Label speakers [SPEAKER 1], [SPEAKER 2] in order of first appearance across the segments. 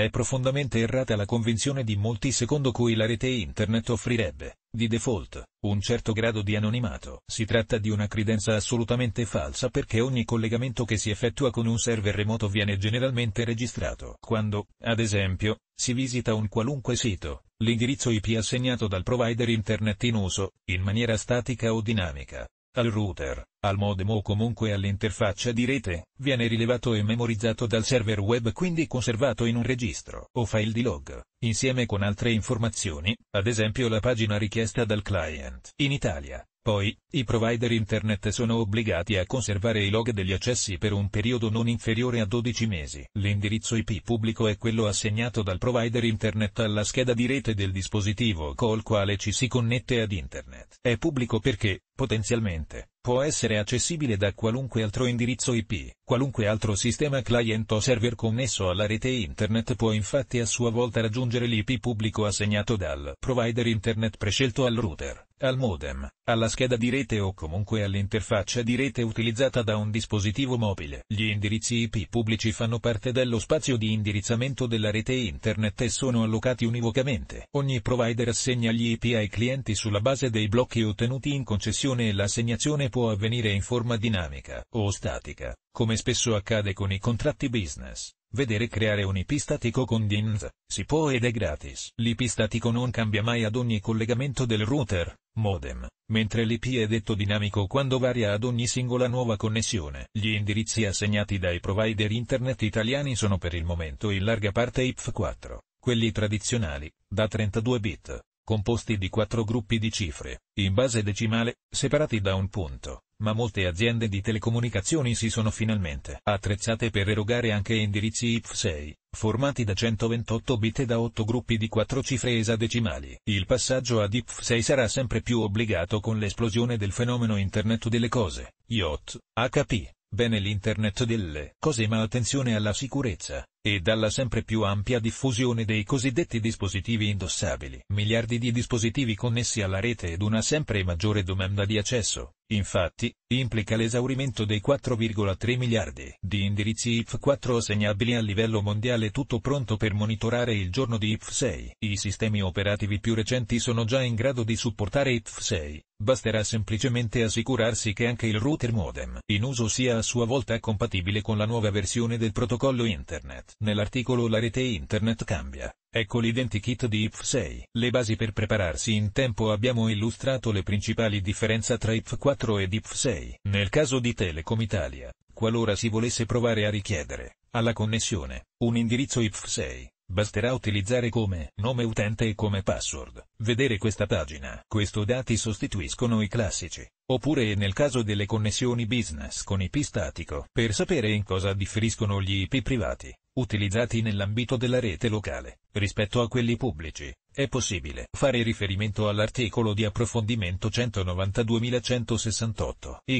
[SPEAKER 1] È profondamente errata la convinzione di molti secondo cui la rete internet offrirebbe, di default, un certo grado di anonimato. Si tratta di una credenza assolutamente falsa perché ogni collegamento che si effettua con un server remoto viene generalmente registrato. Quando, ad esempio, si visita un qualunque sito, l'indirizzo IP assegnato dal provider internet in uso, in maniera statica o dinamica, al router, al modem o comunque all'interfaccia di rete, viene rilevato e memorizzato dal server web quindi conservato in un registro o file di log, insieme con altre informazioni, ad esempio la pagina richiesta dal client. In Italia, poi, i provider internet sono obbligati a conservare i log degli accessi per un periodo non inferiore a 12 mesi. L'indirizzo IP pubblico è quello assegnato dal provider internet alla scheda di rete del dispositivo col quale ci si connette ad internet. È pubblico perché, potenzialmente, può essere accessibile da qualunque altro indirizzo IP. Qualunque altro sistema client o server connesso alla rete internet può infatti a sua volta raggiungere l'IP pubblico assegnato dal provider internet prescelto al router al modem, alla scheda di rete o comunque all'interfaccia di rete utilizzata da un dispositivo mobile. Gli indirizzi IP pubblici fanno parte dello spazio di indirizzamento della rete internet e sono allocati univocamente. Ogni provider assegna gli IP ai clienti sulla base dei blocchi ottenuti in concessione e l'assegnazione può avvenire in forma dinamica o statica, come spesso accade con i contratti business. Vedere creare un ipistatico con DINZ, si può ed è gratis. L'ipistatico non cambia mai ad ogni collegamento del router, modem, mentre l'IP è detto dinamico quando varia ad ogni singola nuova connessione. Gli indirizzi assegnati dai provider internet italiani sono per il momento in larga parte IP4, quelli tradizionali, da 32 bit, composti di quattro gruppi di cifre, in base decimale, separati da un punto, ma molte aziende di telecomunicazioni si sono finalmente attrezzate per erogare anche indirizzi IP6, formati da 128 bit e da otto gruppi di quattro cifre esadecimali. Il passaggio ad IP6 sarà sempre più obbligato con l'esplosione del fenomeno Internet delle cose, IoT, HP, bene l'Internet delle cose ma attenzione alla sicurezza, e dalla sempre più ampia diffusione dei cosiddetti dispositivi indossabili. Miliardi di dispositivi connessi alla rete ed una sempre maggiore domanda di accesso, infatti, implica l'esaurimento dei 4,3 miliardi di indirizzi IP4 assegnabili a livello mondiale tutto pronto per monitorare il giorno di IP6. I sistemi operativi più recenti sono già in grado di supportare IP6, basterà semplicemente assicurarsi che anche il router modem in uso sia a sua volta compatibile con la nuova versione del protocollo internet. Nell'articolo La rete internet cambia. Ecco l'identikit di IPv6. Le basi per prepararsi in tempo abbiamo illustrato le principali differenze tra IPv4 ed IPv6. Nel caso di Telecom Italia, qualora si volesse provare a richiedere, alla connessione, un indirizzo IPv6, basterà utilizzare come nome utente e come password. Vedere questa pagina. Questo dati sostituiscono i classici. Oppure nel caso delle connessioni business con IP statico. Per sapere in cosa differiscono gli IP privati, utilizzati nell'ambito della rete locale, rispetto a quelli pubblici, è possibile fare riferimento all'articolo di approfondimento 192.168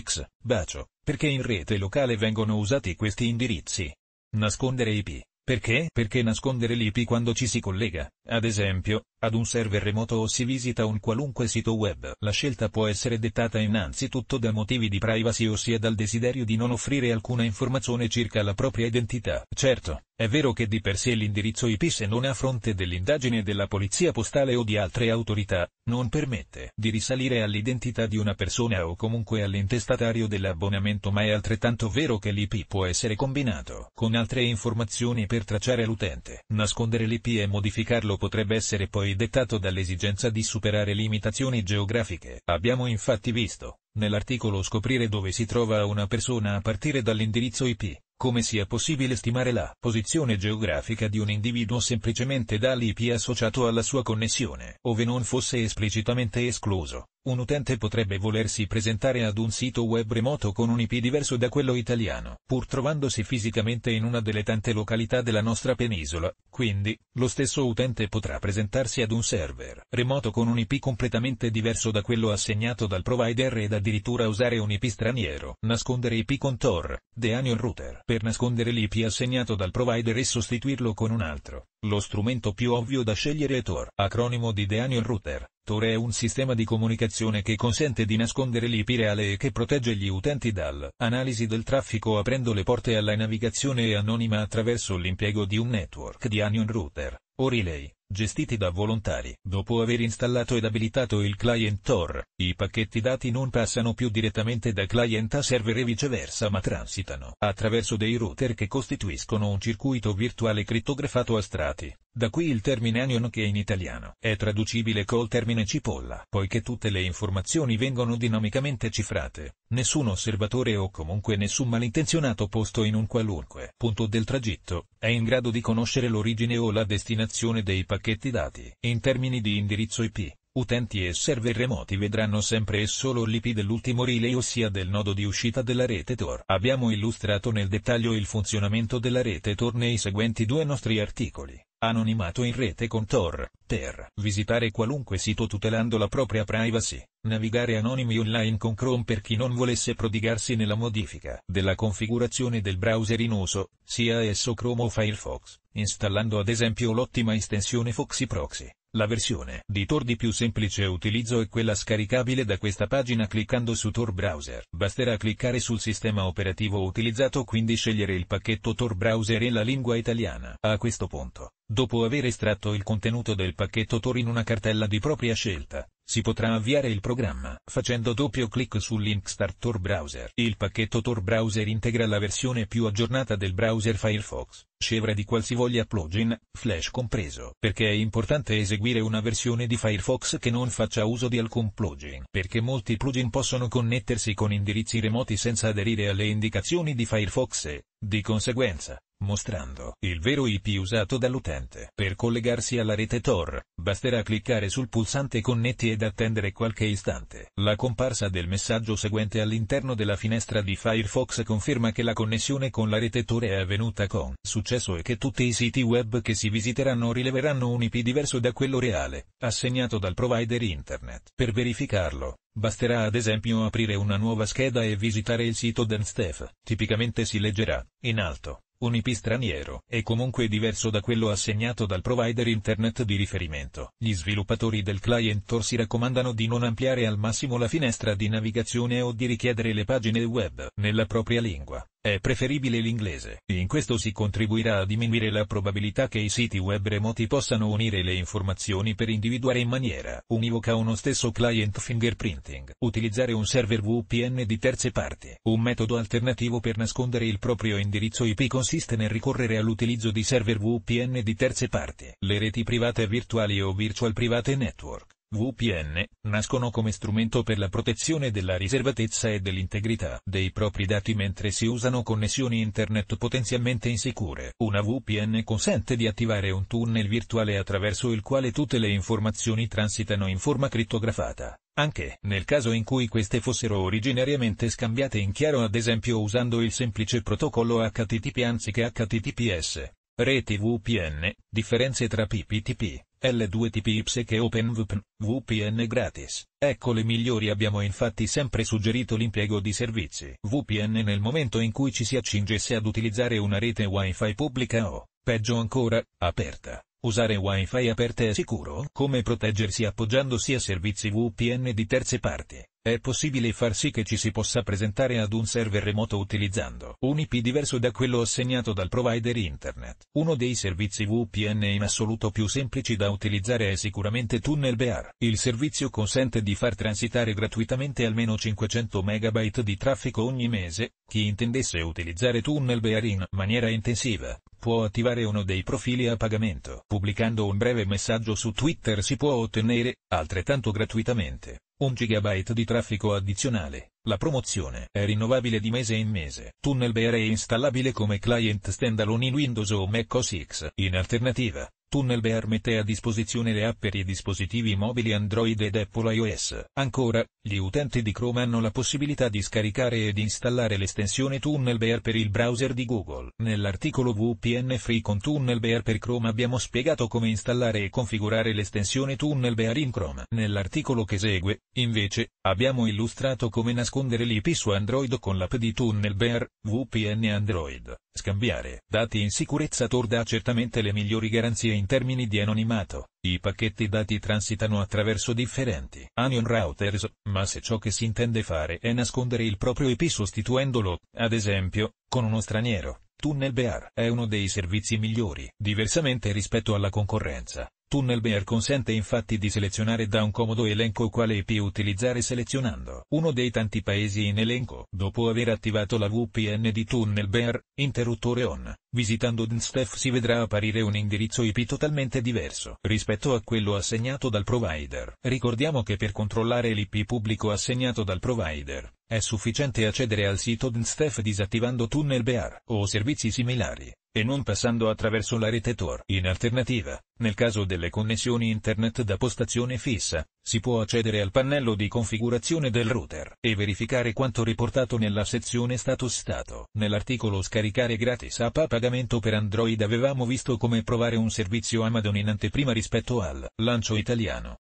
[SPEAKER 1] X, bacio, perché in rete locale vengono usati questi indirizzi. Nascondere IP. Perché? Perché nascondere l'IP quando ci si collega, ad esempio, ad un server remoto o si visita un qualunque sito web. La scelta può essere dettata innanzitutto da motivi di privacy ossia dal desiderio di non offrire alcuna informazione circa la propria identità. Certo, è vero che di per sé l'indirizzo IP se non a fronte dell'indagine della polizia postale o di altre autorità, non permette di risalire all'identità di una persona o comunque all'intestatario dell'abbonamento ma è altrettanto vero che l'IP può essere combinato con altre informazioni per tracciare l'utente. Nascondere l'IP e modificarlo potrebbe essere poi dettato dall'esigenza di superare limitazioni geografiche. Abbiamo infatti visto, nell'articolo scoprire dove si trova una persona a partire dall'indirizzo IP, come sia possibile stimare la posizione geografica di un individuo semplicemente dall'IP associato alla sua connessione, ove non fosse esplicitamente escluso, un utente potrebbe volersi presentare ad un sito web remoto con un IP diverso da quello italiano, pur trovandosi fisicamente in una delle tante località della nostra penisola, quindi, lo stesso utente potrà presentarsi ad un server remoto con un IP completamente diverso da quello assegnato dal provider ed addirittura usare un IP straniero. Nascondere IP con Tor, The Anion Router. Per nascondere l'IP assegnato dal provider e sostituirlo con un altro, lo strumento più ovvio da scegliere è Tor, acronimo di The Anion Router Protettore è un sistema di comunicazione che consente di nascondere l'IP reale e che protegge gli utenti dall'analisi del traffico aprendo le porte alla navigazione anonima attraverso l'impiego di un network di onion router, o relay, gestiti da volontari. Dopo aver installato ed abilitato il client Tor, i pacchetti dati non passano più direttamente da client a server e viceversa ma transitano attraverso dei router che costituiscono un circuito virtuale crittografato a strati. Da qui il termine onion che in italiano è traducibile col termine cipolla, poiché tutte le informazioni vengono dinamicamente cifrate. Nessun osservatore o comunque nessun malintenzionato posto in un qualunque punto del tragitto è in grado di conoscere l'origine o la destinazione dei pacchetti pacchetti dati. In termini di indirizzo IP, utenti e server remoti vedranno sempre e solo l'IP dell'ultimo relay ossia del nodo di uscita della rete Tor. Abbiamo illustrato nel dettaglio il funzionamento della rete Tor nei seguenti due nostri articoli. Anonimato in rete con Tor, Ter. visitare qualunque sito tutelando la propria privacy, navigare anonimi online con Chrome per chi non volesse prodigarsi nella modifica della configurazione del browser in uso, sia esso Chrome o Firefox installando ad esempio l'ottima estensione Foxy Proxy. La versione di Tor di più semplice utilizzo è quella scaricabile da questa pagina cliccando su Tor Browser. Basterà cliccare sul sistema operativo utilizzato quindi scegliere il pacchetto Tor Browser e la lingua italiana. A questo punto, Dopo aver estratto il contenuto del pacchetto Tor in una cartella di propria scelta, si potrà avviare il programma facendo doppio clic sul link Start Tor Browser. Il pacchetto Tor Browser integra la versione più aggiornata del browser Firefox, scevra di qualsivoglia plugin, flash compreso, perché è importante eseguire una versione di Firefox che non faccia uso di alcun plugin, perché molti plugin possono connettersi con indirizzi remoti senza aderire alle indicazioni di Firefox e, di conseguenza, mostrando il vero IP usato dall'utente. Per collegarsi alla rete Tor, basterà cliccare sul pulsante connetti ed attendere qualche istante. La comparsa del messaggio seguente all'interno della finestra di Firefox conferma che la connessione con la rete Tor è avvenuta con successo e che tutti i siti web che si visiteranno rileveranno un IP diverso da quello reale, assegnato dal provider internet. Per verificarlo, Basterà ad esempio aprire una nuova scheda e visitare il sito d'Enstef. Tipicamente si leggerà, in alto, un IP straniero è comunque diverso da quello assegnato dal provider internet di riferimento. Gli sviluppatori del client Tor si raccomandano di non ampliare al massimo la finestra di navigazione o di richiedere le pagine web nella propria lingua. È preferibile l'inglese, in questo si contribuirà a diminuire la probabilità che i siti web remoti possano unire le informazioni per individuare in maniera univoca uno stesso client fingerprinting, utilizzare un server VPN di terze parti. Un metodo alternativo per nascondere il proprio indirizzo IP consiste nel ricorrere all'utilizzo di server VPN di terze parti, le reti private virtuali o virtual private network VPN, nascono come strumento per la protezione della riservatezza e dell'integrità dei propri dati mentre si usano connessioni internet potenzialmente insicure. Una VPN consente di attivare un tunnel virtuale attraverso il quale tutte le informazioni transitano in forma crittografata anche nel caso in cui queste fossero originariamente scambiate in chiaro ad esempio usando il semplice protocollo HTTP anziché HTTPS. Reti VPN, differenze tra PPTP l2TPY e OpenVPN, VPN gratis. Ecco le migliori abbiamo infatti sempre suggerito l'impiego di servizi VPN nel momento in cui ci si accingesse ad utilizzare una rete Wi-Fi pubblica o, peggio ancora, aperta. Usare Wi-Fi aperte è sicuro? Come proteggersi appoggiandosi a servizi VPN di terze parti? È possibile far sì che ci si possa presentare ad un server remoto utilizzando un IP diverso da quello assegnato dal provider internet. Uno dei servizi VPN in assoluto più semplici da utilizzare è sicuramente TunnelBear. Il servizio consente di far transitare gratuitamente almeno 500 MB di traffico ogni mese. Chi intendesse utilizzare TunnelBear in maniera intensiva può attivare uno dei profili a pagamento. Pubblicando un breve messaggio su Twitter si può ottenere, altrettanto gratuitamente, un gigabyte di traffico addizionale. La promozione è rinnovabile di mese in mese. Tunnel Bear è installabile come client standalone in Windows o Mac OS X. In alternativa, TunnelBear mette a disposizione le app per i dispositivi mobili Android ed Apple iOS. Ancora, gli utenti di Chrome hanno la possibilità di scaricare ed installare l'estensione TunnelBear per il browser di Google. Nell'articolo VPN Free con TunnelBear per Chrome abbiamo spiegato come installare e configurare l'estensione TunnelBear in Chrome. Nell'articolo che segue, invece, abbiamo illustrato come nascondere l'IP su Android con l'app di TunnelBear, VPN Android. Scambiare dati in sicurezza Tor dà certamente le migliori garanzie in termini di anonimato. I pacchetti dati transitano attraverso differenti Anion routers, ma se ciò che si intende fare è nascondere il proprio IP sostituendolo, ad esempio, con uno straniero, Tunnel Bear è uno dei servizi migliori, diversamente rispetto alla concorrenza. Tunnel Bear consente infatti di selezionare da un comodo elenco quale IP utilizzare selezionando uno dei tanti paesi in elenco. Dopo aver attivato la VPN di Tunnel Bear, interruttore on, visitando DNSTEF si vedrà apparire un indirizzo IP totalmente diverso rispetto a quello assegnato dal provider. Ricordiamo che per controllare l'IP pubblico assegnato dal provider, è sufficiente accedere al sito DNSTEF disattivando Tunnel Bear o servizi similari, e non passando attraverso la rete Tor. In alternativa, nel caso delle connessioni internet da postazione fissa, si può accedere al pannello di configurazione del router e verificare quanto riportato nella sezione status stato. Nell'articolo scaricare gratis app a pagamento per Android avevamo visto come provare un servizio Amazon in anteprima rispetto al lancio italiano.